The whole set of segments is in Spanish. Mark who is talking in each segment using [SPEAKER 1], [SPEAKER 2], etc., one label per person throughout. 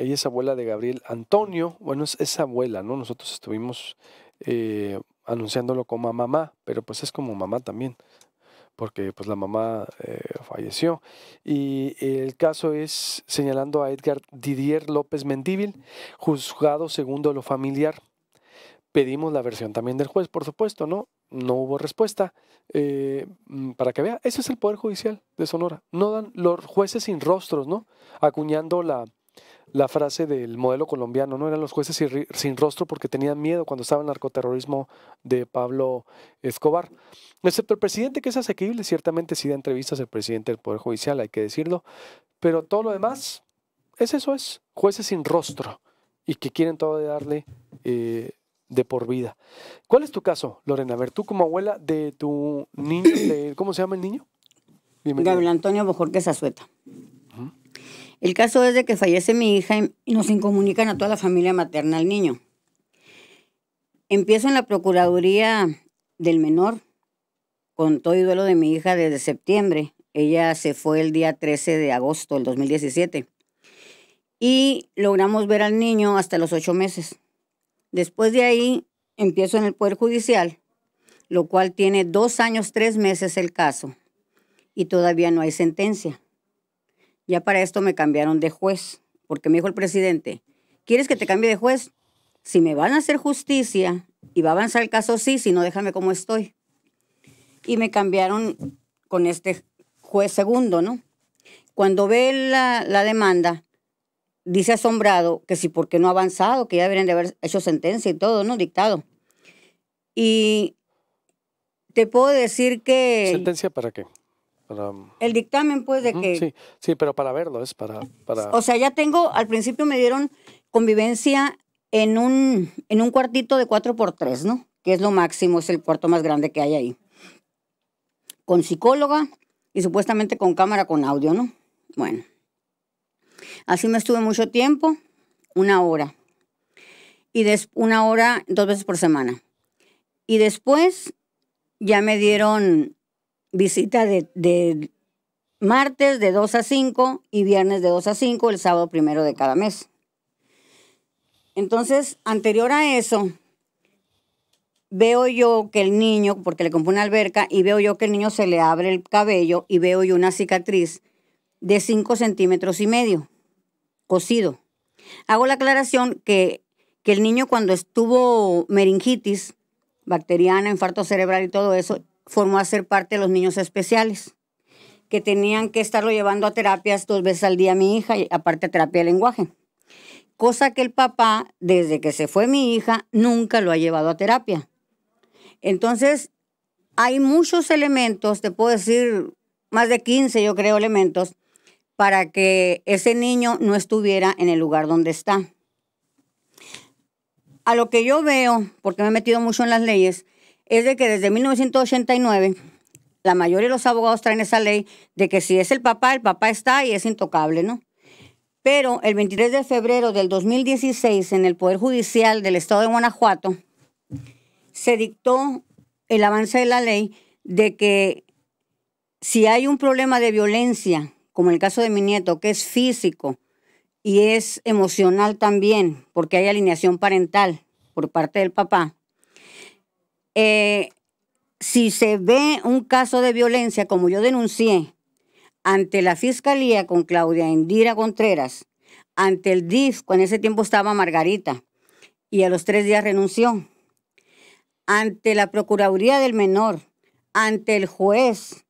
[SPEAKER 1] Ella es abuela de Gabriel Antonio. Bueno, es, esa abuela, ¿no? Nosotros estuvimos eh, anunciándolo como mamá, pero pues es como mamá también, porque pues la mamá eh, falleció. Y el caso es señalando a Edgar Didier López Mendíbil, juzgado segundo lo familiar. Pedimos la versión también del juez, por supuesto, ¿no? No hubo respuesta. Eh, mm, para que vea, ese es el Poder Judicial de Sonora. No dan los jueces sin rostros, ¿no? Acuñando la, la frase del modelo colombiano, ¿no? Eran los jueces sin rostro porque tenían miedo cuando estaba el narcoterrorismo de Pablo Escobar. Excepto el presidente, que es asequible, ciertamente si da entrevistas el presidente del Poder Judicial, hay que decirlo, pero todo lo demás es eso, es jueces sin rostro y que quieren todo de darle eh, de por vida. ¿Cuál es tu caso, Lorena? A ver, tú como abuela de tu niño, ¿cómo se llama el niño? Gabriel Antonio Bojorquez Azueta. El caso es de que fallece mi hija
[SPEAKER 2] y nos incomunican a toda la familia materna al niño. Empiezo en la Procuraduría del Menor con todo y duelo de mi hija desde septiembre. Ella se fue el día 13 de agosto del 2017 y logramos ver al niño hasta los ocho meses. Después de ahí empiezo en el Poder Judicial, lo cual tiene dos años, tres meses el caso y todavía no hay sentencia. Ya para esto me cambiaron de juez, porque me dijo el presidente, ¿quieres que te cambie de juez? Si me van a hacer justicia y va a avanzar el caso, sí, si no, déjame como estoy. Y me cambiaron con este juez segundo, ¿no? Cuando ve la, demanda, dice asombrado que si porque no ha avanzado, que ya deberían de haber hecho sentencia y todo, ¿no? Dictado. Y te puedo decir que...
[SPEAKER 1] ¿Sentencia para qué?
[SPEAKER 2] El dictamen, pues, de que... Sí,
[SPEAKER 1] sí, pero para verlo, es para, O
[SPEAKER 2] sea, ya tengo, al principio me dieron convivencia en un, en un cuartito de 4x3, ¿no? Que es lo máximo, es el cuarto más grande que hay ahí. Con psicóloga y supuestamente con cámara, con audio, ¿no? Bueno. Así me estuve mucho tiempo, una hora. Y una hora dos veces por semana. Y después ya me dieron visita de, martes de 2 a 5 y viernes de 2 a 5, el sábado primero de cada mes. Entonces, anterior a eso, veo yo que el niño, porque le compré una alberca, y veo yo que el niño se le abre el cabello y veo yo una cicatriz de 5 centímetros y medio, cosido. Hago la aclaración que, que el niño cuando estuvo meringitis bacteriana, infarto cerebral y todo eso, formó a ser parte de los niños especiales, que tenían que estarlo llevando a terapias dos veces al día mi hija, y aparte terapia de lenguaje. Cosa que el papá, desde que se fue mi hija, nunca lo ha llevado a terapia. Entonces, hay muchos elementos, te puedo decir más de 15, yo creo, elementos, para que ese niño no estuviera en el lugar donde está. A lo que yo veo, porque me he metido mucho en las leyes, es de que desde 1989 la mayoría de los abogados traen esa ley de que si es el papá, el papá está y es intocable, ¿no? Pero el 23 de febrero del 2016 en el Poder Judicial del Estado de Guanajuato se dictó el avance de la ley de que si hay un problema de violencia, como el caso de mi nieto, que es físico y es emocional también, porque hay alineación parental por parte del papá, eh, si se ve un caso de violencia, como yo denuncié, ante la Fiscalía con Claudia Indira Contreras, ante el DIF, cuando en ese tiempo estaba Margarita, y a los tres días renunció, ante la Procuraduría del Menor, ante el juez,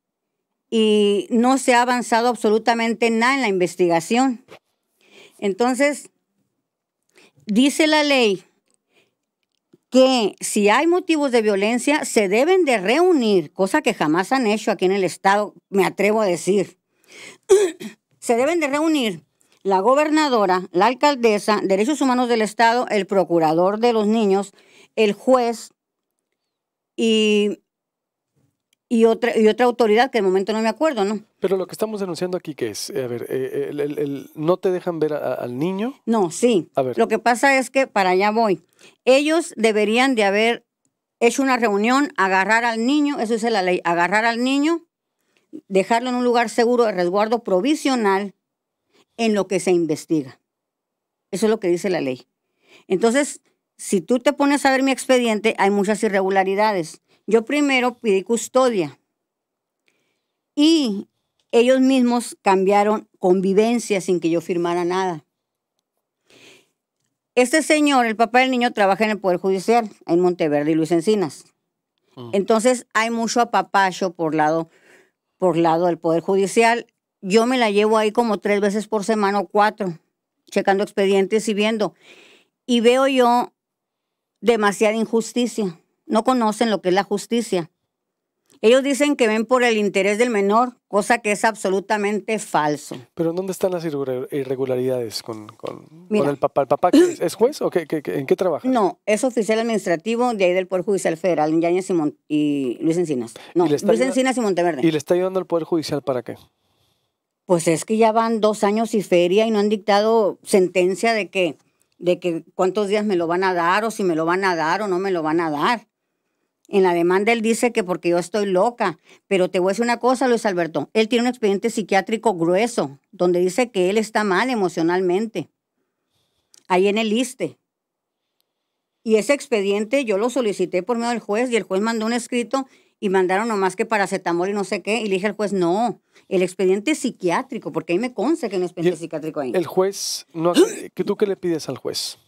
[SPEAKER 2] y no se ha avanzado absolutamente nada en la investigación. Entonces, dice la ley que si hay motivos de violencia se deben de reunir, cosa que jamás han hecho aquí en el Estado, me atrevo a decir. se deben de reunir la gobernadora, la alcaldesa, derechos humanos del Estado, el procurador de los niños, el juez y y otra, y otra autoridad que de momento no me acuerdo, ¿no?
[SPEAKER 1] Pero lo que estamos denunciando aquí, ¿qué es? Eh, a ver, eh, eh, el, ¿no te dejan ver al niño?
[SPEAKER 2] No, sí. A ver. Lo que pasa es que para allá voy. Ellos deberían de haber hecho una reunión, agarrar al niño, eso es la ley, agarrar al niño, dejarlo en un lugar seguro de resguardo provisional en lo que se investiga. Eso es lo que dice la ley. Entonces, si tú te pones a ver mi expediente, hay muchas irregularidades yo primero pedí custodia y ellos mismos cambiaron convivencia sin que yo firmara nada. Este señor, el papá del niño, trabaja en el Poder Judicial, en Monteverde y Luis Encinas. Ah. Entonces hay mucho apapacho por lado, por lado del Poder Judicial. Yo me la llevo ahí como tres veces por semana o cuatro, checando expedientes y viendo. Y veo yo demasiada injusticia no conocen lo que es la justicia. Ellos dicen que ven por el interés del menor, cosa que es absolutamente falso.
[SPEAKER 1] Pero ¿dónde están las irregularidades con, el papá? ¿El papá es, juez o qué, en qué trabaja?
[SPEAKER 2] No, es oficial administrativo de ahí del Poder Judicial Federal, Yañez y, y Luis Encinas. Luis Encinas y Monteverde. ¿Y
[SPEAKER 1] le está ayudando al Poder Judicial
[SPEAKER 2] para qué? Pues es que ya van dos años y feria y no han dictado sentencia de que, de que cuántos días me lo van a dar o si me lo van a dar o no me lo van a dar. En la demanda él dice que porque yo estoy loca, pero te voy a decir una cosa, Luis Alberto, él tiene un expediente psiquiátrico grueso, donde dice que él está mal emocionalmente, ahí en el liste, Y ese expediente yo lo solicité por medio del juez y el juez mandó un escrito y mandaron nomás que paracetamol y no sé qué. Y le dije al juez, no, el expediente psiquiátrico, porque ahí me consta que hay expediente
[SPEAKER 1] psiquiátrico ahí. El juez, no, ¿tú qué le pides al juez?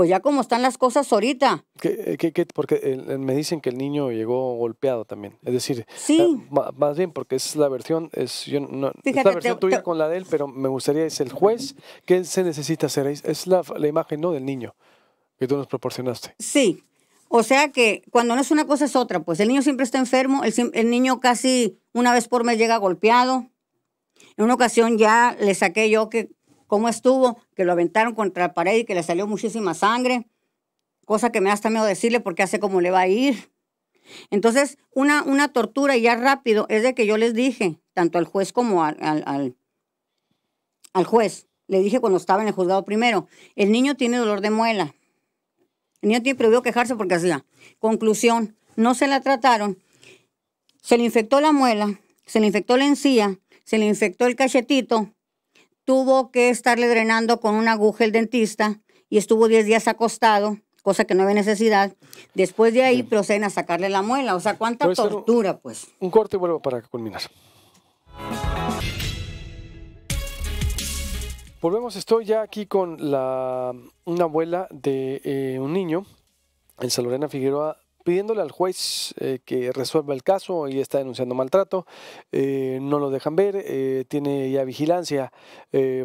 [SPEAKER 1] pues ya como están las cosas ahorita. Eh, porque me dicen que el niño llegó golpeado también. Es decir, sí. Eh, más bien porque es la versión, es, yo no, versión tuya con la de él, pero me gustaría, es el juez, ¿qué se necesita hacer? Es, la, imagen, ¿no? Del niño que tú nos proporcionaste. Sí. O sea
[SPEAKER 2] que cuando no es una cosa es otra, pues el niño siempre está enfermo, el, el niño casi una vez por mes llega golpeado. En una ocasión ya le saqué yo que cómo estuvo, que lo aventaron contra la pared y que le salió muchísima sangre, cosa que me da hasta miedo decirle porque hace cómo le va a ir. Entonces, una, una tortura ya rápido es de que yo les dije, tanto al juez como al, al, juez, le dije cuando estaba en el juzgado primero, el niño tiene dolor de muela. El niño tiene prohibido quejarse porque hacía. Conclusión, no se la trataron. Se le infectó la muela, se le infectó la encía, se le infectó el cachetito tuvo que estarle drenando con una aguja el dentista y estuvo 10 días acostado, cosa que no había necesidad. Después de ahí proceden a sacarle la
[SPEAKER 1] muela. O sea, cuánta tortura, pues. Un corte y vuelvo para culminar. Volvemos, estoy ya aquí con la, una abuela de eh, un niño, Elsa Lorena Figueroa, pidiéndole al juez eh, que resuelva el caso y está denunciando maltrato. Eh, no lo dejan ver, eh, tiene ya vigilancia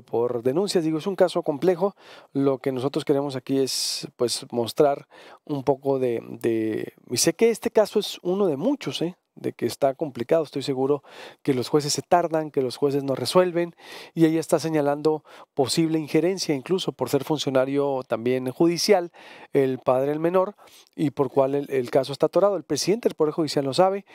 [SPEAKER 1] por denuncias. Digo, es un caso complejo. Lo que nosotros queremos aquí es pues mostrar un poco de, de... Y sé que este caso es uno de muchos, ¿eh? de que está complicado, estoy seguro que los jueces se tardan, que los jueces no resuelven, y ella está señalando posible injerencia, incluso por ser funcionario también judicial, el padre el menor, y por cual el, caso está atorado. El presidente del Poder Judicial lo sabe,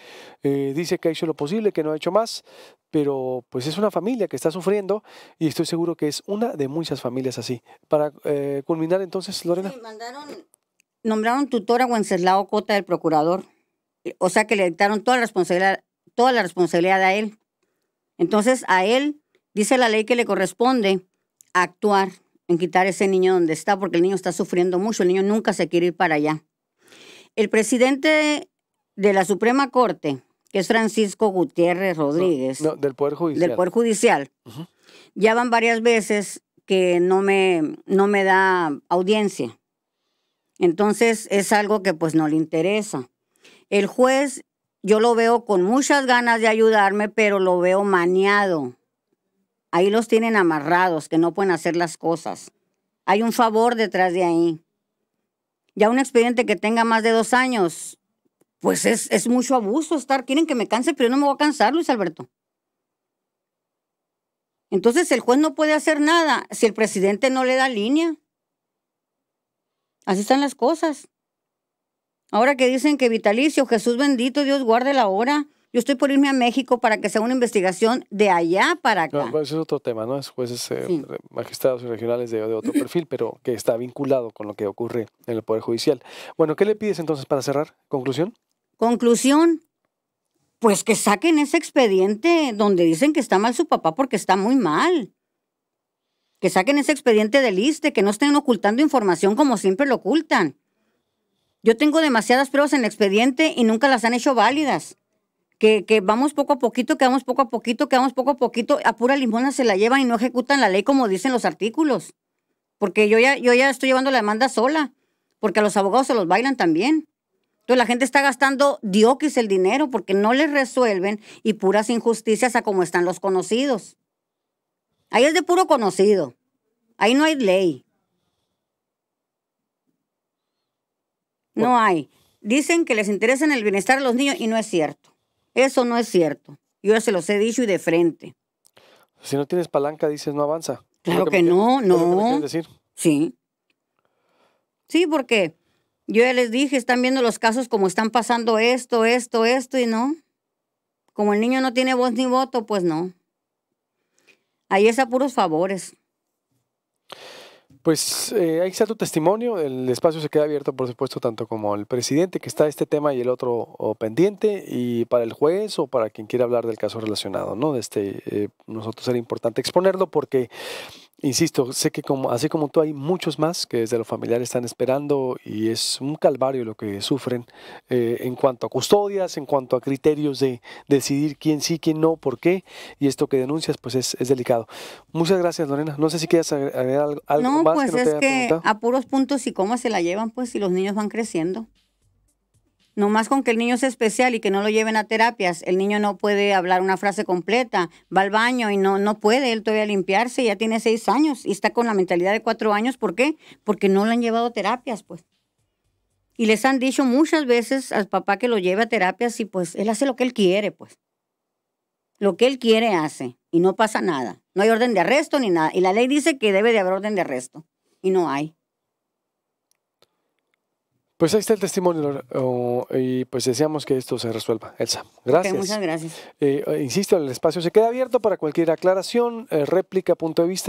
[SPEAKER 1] eh, dice que ha hecho lo posible, que no ha hecho más, pero pues es una familia que está sufriendo y estoy seguro que es una de muchas familias así. Para eh, culminar entonces, Lorena. mandaron,
[SPEAKER 2] nombraron tutor a Wenceslao Cota, del procurador o sea que le dictaron toda la responsabilidad, toda la responsabilidad a él. Entonces a él dice la ley que le corresponde actuar en quitar ese niño donde está, porque el niño está sufriendo mucho, el niño nunca se quiere ir para allá. El presidente de la Suprema Corte, que es Francisco Gutiérrez Rodríguez.
[SPEAKER 1] del Poder Judicial. Del Poder
[SPEAKER 2] Judicial. Ya van varias veces que no me, no me da audiencia. Entonces es algo que pues no le interesa. El juez, yo lo veo con muchas ganas de ayudarme, pero lo veo maniado. Ahí los tienen amarrados, que no pueden hacer las cosas. Hay un favor detrás de ahí. Ya un expediente que tenga más de dos años, pues es, mucho abuso estar. Quieren que me canse, pero yo no me voy a cansar, Luis Alberto. Entonces el juez no puede hacer nada si el presidente no le da línea. Así están las cosas. Ahora que dicen que vitalicio, Jesús bendito, Dios guarde la hora. Yo estoy por irme a México para que sea una investigación de allá para acá. ese
[SPEAKER 1] pues, es otro tema, ¿no? Es jueces, eh, magistrados y regionales de, otro perfil, pero que está vinculado con lo que ocurre en el Poder Judicial. Bueno, ¿qué le pides entonces para cerrar? ¿Conclusión?
[SPEAKER 2] Conclusión. Pues que saquen ese expediente donde dicen que está mal su papá porque está muy mal. Que saquen ese expediente del ISTE, que no estén ocultando información como siempre lo ocultan. Yo tengo demasiadas pruebas en expediente y nunca las han hecho válidas. Que, que, vamos poco a poquito, que vamos poco a poquito, que vamos poco a poquito, a pura limona se la llevan y no ejecutan la ley como dicen los artículos. Porque yo ya, yo ya estoy llevando la demanda sola, porque a los abogados se los bailan también. Entonces la gente está gastando dioquis el dinero porque no les resuelven y puras injusticias a como están los conocidos. Ahí es de puro conocido. Ahí no hay ley. No hay. Dicen que les interesa en el bienestar de los niños y no es cierto. Eso no es cierto. Yo se los he dicho y de frente.
[SPEAKER 1] Si no tienes palanca, dices no avanza. Claro que, no, no. decir.
[SPEAKER 2] Sí. Sí, porque yo ya les dije, están viendo los casos como están pasando esto, esto, esto y no. Como el niño no tiene voz ni voto, pues no. Ahí es a puros favores.
[SPEAKER 1] Pues eh, ahí está tu testimonio. El espacio se queda abierto, por supuesto, tanto como el presidente, que está este tema y el otro pendiente, y para el juez o para quien quiera hablar del caso relacionado, ¿no? De este, eh, nosotros era importante exponerlo porque insisto, sé que como, así como tú hay muchos más que desde los familiares están esperando y es un calvario lo que sufren eh, en cuanto a custodias, en cuanto a criterios de decidir quién sí, quién no, por qué, y esto que denuncias pues es, delicado. Muchas gracias Lorena, no sé si quieres agregar algo, no, más. Pues no, pues es que
[SPEAKER 2] a puros puntos y cómo se la llevan pues si los niños van creciendo. Nomás con que el niño es especial y que no lo lleven a terapias, el niño no puede hablar una frase completa, va al baño y no, no puede él todavía limpiarse, ya tiene seis años y está con la mentalidad de cuatro años. ¿Por qué? Porque no lo han llevado a terapias, pues. Y les han dicho muchas veces al papá que lo lleve a terapias y pues él hace lo que él quiere, pues. Lo que él quiere hace y no pasa nada. No hay orden de arresto ni nada. Y la ley dice que debe de haber orden de arresto y no hay.
[SPEAKER 1] Pues ahí está el testimonio y pues deseamos que esto se resuelva. Elsa, gracias. muchas gracias. Eh, eh, insisto, el espacio se queda abierto para cualquier aclaración, eh, réplica, punto de vista.